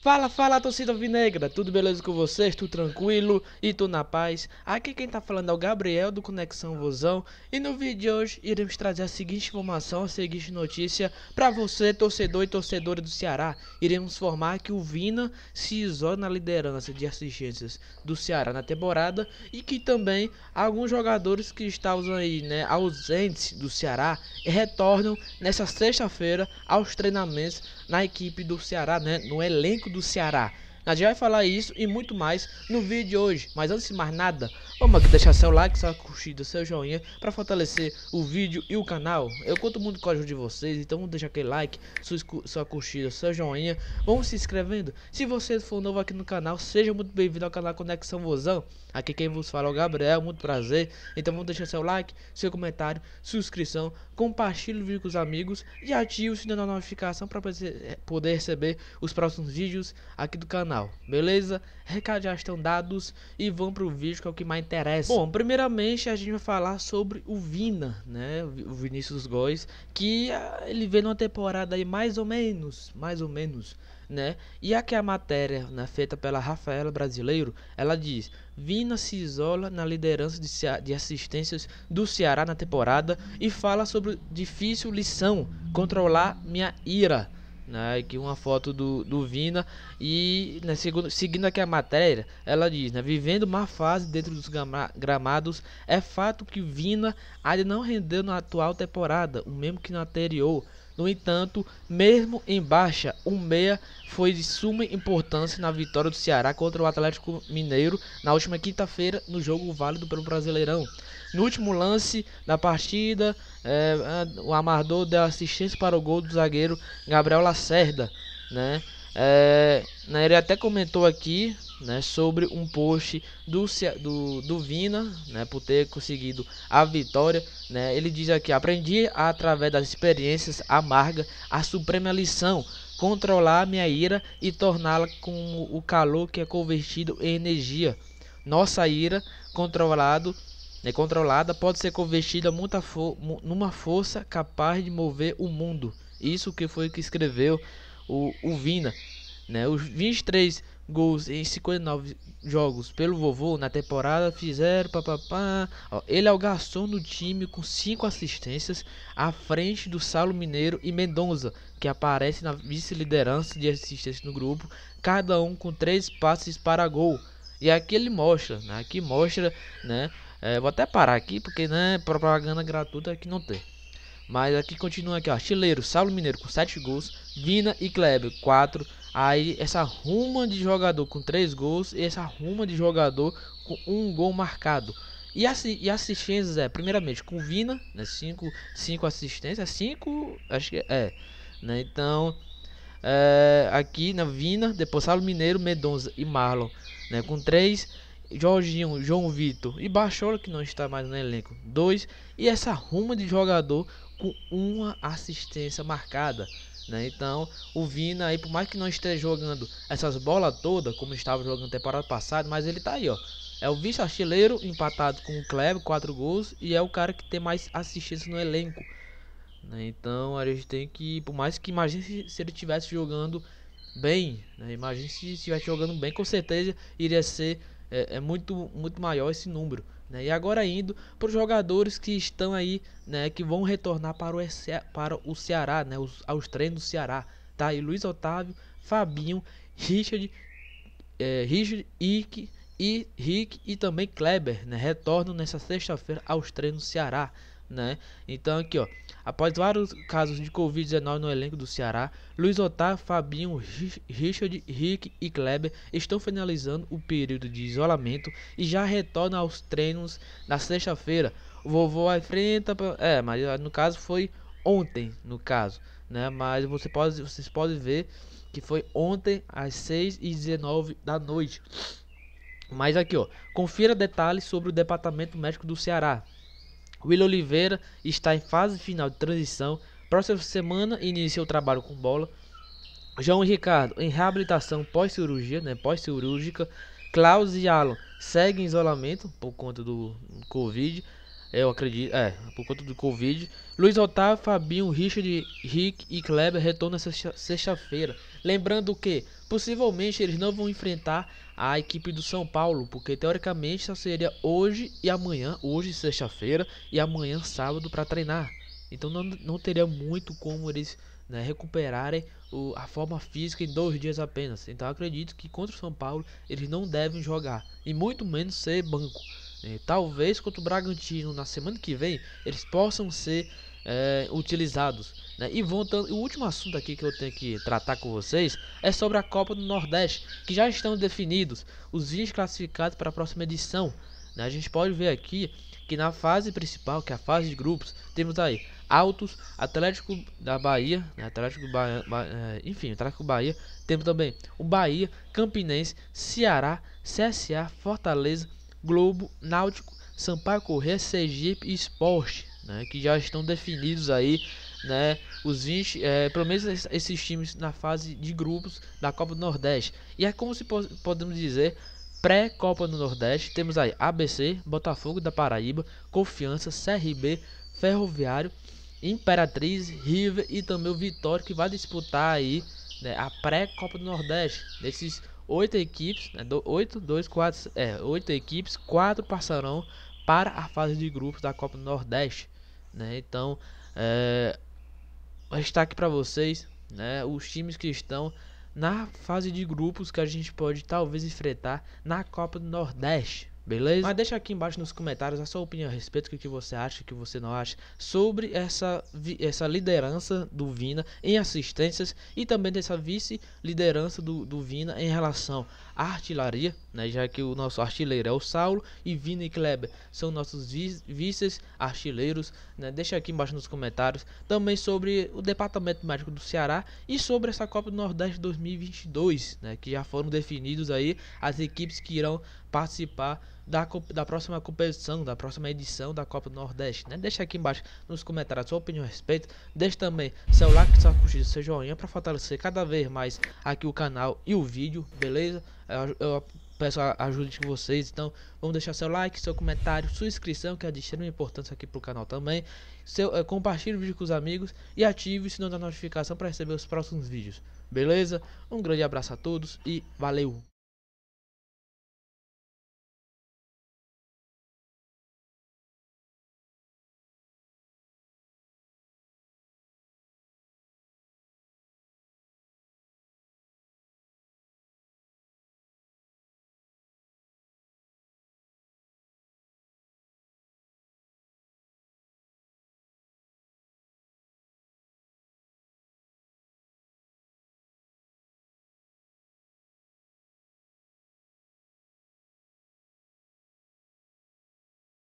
Fala, fala torcida vinegra, tudo beleza com vocês? Tudo tranquilo e tudo na paz? Aqui quem tá falando é o Gabriel do Conexão Vozão e no vídeo de hoje iremos trazer a seguinte informação, a seguinte notícia para você torcedor e torcedora do Ceará. Iremos informar que o Vina se isola na liderança de assistências do Ceará na temporada e que também alguns jogadores que estavam aí, né, ausentes do Ceará retornam nessa sexta-feira aos treinamentos na equipe do Ceará, né, no elenco Atlético do Ceará a gente vai falar isso e muito mais no vídeo de hoje. Mas antes de mais nada, vamos aqui deixar seu like, sua curtida, seu joinha para fortalecer o vídeo e o canal. Eu conto muito com a ajuda de vocês, então vamos deixar aquele like, sua, sua curtida, seu joinha. Vamos se inscrevendo. Se você for novo aqui no canal, seja muito bem-vindo ao canal Conexão Vozão. Aqui quem vos fala é o Gabriel, muito prazer. Então vamos deixar seu like, seu comentário, subscrição, compartilhe o vídeo com os amigos e ative o sininho da notificação para poder receber os próximos vídeos aqui do canal canal, beleza? Recados já estão dados e vamos pro vídeo que é o que mais interessa. Bom, primeiramente a gente vai falar sobre o Vina, né? O Vinícius Góes, que ah, ele vem numa temporada aí mais ou menos, mais ou menos, né? E aqui a matéria, né, feita pela Rafaela Brasileiro, ela diz: Vina se isola na liderança de, de assistências do Ceará na temporada e fala sobre difícil lição, controlar minha ira né? Aqui uma foto do, do Vina e né, segundo, seguindo aqui a matéria, ela diz, né, vivendo uma fase dentro dos gramados, é fato que Vina ainda não rendeu na atual temporada, o mesmo que na anterior, no entanto, mesmo em baixa, o meia foi de suma importância na vitória do Ceará contra o Atlético Mineiro na última quinta-feira no jogo válido pelo Brasileirão. No último lance da partida, é, o Amador deu assistência para o gol do zagueiro Gabriel Lacerda, né? É, ele até comentou aqui né, sobre um post do, do, do Vina, né, por ter conseguido a vitória. Né, ele diz aqui: aprendi através das experiências amargas a suprema lição, controlar minha ira e torná-la com o calor que é convertido em energia. Nossa ira controlado, né, controlada pode ser convertida fo numa força capaz de mover o mundo. Isso que foi que escreveu o, o Vina. Né? Os 23 gols em 59 jogos pelo vovô na temporada fizeram papapá. Ele é o garçom do time com 5 assistências à frente do Salo Mineiro e Mendonça, que aparece na vice-liderança de assistência no grupo, cada um com 3 passes para gol. E aqui ele mostra, né? Aqui mostra, né? É, vou até parar aqui porque, né, propaganda gratuita que não tem. Mas aqui continua aqui, ó. Chileiro, Saulo Mineiro com 7 gols, Vina e Kleber 4 Aí essa ruma de jogador com três gols e essa ruma de jogador com um gol marcado. E, assi e assistências é, primeiramente, com Vina, né? Cinco, cinco assistências, é cinco, acho que é, né? Então, é, aqui na né, Vina, depois Salo Mineiro, Medonza e Marlon, né? Com três, Jorginho, João Vitor e Bachola, que não está mais no elenco, dois. E essa ruma de jogador com uma assistência marcada. Né? Então, o Vina aí, por mais que não esteja jogando essas bolas todas, como estava jogando temporada passada, mas ele tá aí, ó. É o vice-artilheiro empatado com o Kleber, 4 gols, e é o cara que tem mais assistência no elenco. Né? Então a gente tem que, por mais que imagine se, se ele estivesse jogando bem, né? imagine se estivesse jogando bem, com certeza iria ser é, é muito, muito maior esse número. Né? E agora indo para os jogadores que estão aí, né, que vão retornar para o, para o Ceará, né, os, aos treinos do Ceará. Tá? E Luiz Otávio, Fabinho, Richard, é, Richard e Rick e também Kleber né, retornam nessa sexta-feira aos treinos do Ceará né? Então aqui, ó. Após vários casos de Covid-19 no elenco do Ceará, Luiz Otávio, Fabinho, Richard, Rick e Kleber estão finalizando o período de isolamento e já retornam aos treinos na sexta-feira. O vovô enfrenta, é, mas ah, no caso foi ontem, no caso, né? Mas você pode, vocês podem ver que foi ontem às 6h19 da noite. Mas aqui, ó, confira detalhes sobre o Departamento Médico do Ceará. Will Oliveira está em fase final de transição. Próxima semana inicia o trabalho com bola. João Ricardo em reabilitação pós-cirurgia, né, pós-cirúrgica. Klaus e Alan seguem em isolamento por conta do Covid. Eu acredito, é, por conta do Covid. Luiz Otávio, Fabinho, Richard, Rick e Kleber retornam sexta-feira. Lembrando que possivelmente eles não vão enfrentar a equipe do São Paulo, porque teoricamente só seria hoje e amanhã, hoje sexta-feira e amanhã sábado para treinar. Então não, não teria muito como eles né, recuperarem o, a forma física em dois dias apenas. Então acredito que contra o São Paulo eles não devem jogar e muito menos ser banco. E, é, talvez contra o Bragantino na semana que vem eles possam ser é, utilizados. Né? E voltando, o último assunto aqui que eu tenho que tratar com vocês é sobre a Copa do Nordeste, que já estão definidos os 20 classificados para a próxima edição. Né? A gente pode ver aqui que na fase principal, que é a fase de grupos, temos aí Altos, Atlético da Bahia, né? Atlético Bahia, ba eh, enfim, Atlético Bahia, temos também o Bahia, Campinense, Ceará, CSA, Fortaleza, Globo, Náutico, Sampaio Corrêa, Sergipe e Esporte né, que já estão definidos aí, né, os 20, é, pelo menos esses times na fase de grupos da Copa do Nordeste. E é como se podemos dizer pré-Copa do Nordeste, temos aí ABC, Botafogo da Paraíba, Confiança, CRB, Ferroviário, Imperatriz, River e também o Vitória que vai disputar aí né, a pré-Copa do Nordeste. Desses oito equipes, né, do, oito, dois, quatro, é, oito equipes, quatro passarão para a fase de grupos da Copa do Nordeste. Né? Então, é, destaque para vocês né, os times que estão na fase de grupos que a gente pode talvez enfrentar na Copa do Nordeste. Beleza? Mas deixa aqui embaixo nos comentários a sua opinião a respeito, o que você acha, o que você não acha sobre essa, essa liderança do Vina em assistências e também dessa vice-liderança do, do Vina em relação à artilharia, né, já que o nosso artilheiro é o Saulo e Vini e Kleber são nossos vices-artilheiros. Né, deixa aqui embaixo nos comentários também sobre o Departamento Médico do Ceará e sobre essa Copa do Nordeste 2022, né, que já foram definidos aí as equipes que irão participar da, da próxima competição, da próxima edição da Copa do Nordeste. Né? Deixa aqui embaixo nos comentários sua opinião a respeito. deixa também seu like, seu curtir seu joinha para fortalecer cada vez mais aqui o canal e o vídeo, beleza? Eu, eu peço a ajuda de vocês. Então, vamos deixar seu like, seu comentário, sua inscrição, que é de extrema importância aqui pro canal também. Seu, é, compartilhe o vídeo com os amigos e ative o sinal da notificação para receber os próximos vídeos. Beleza? Um grande abraço a todos e valeu!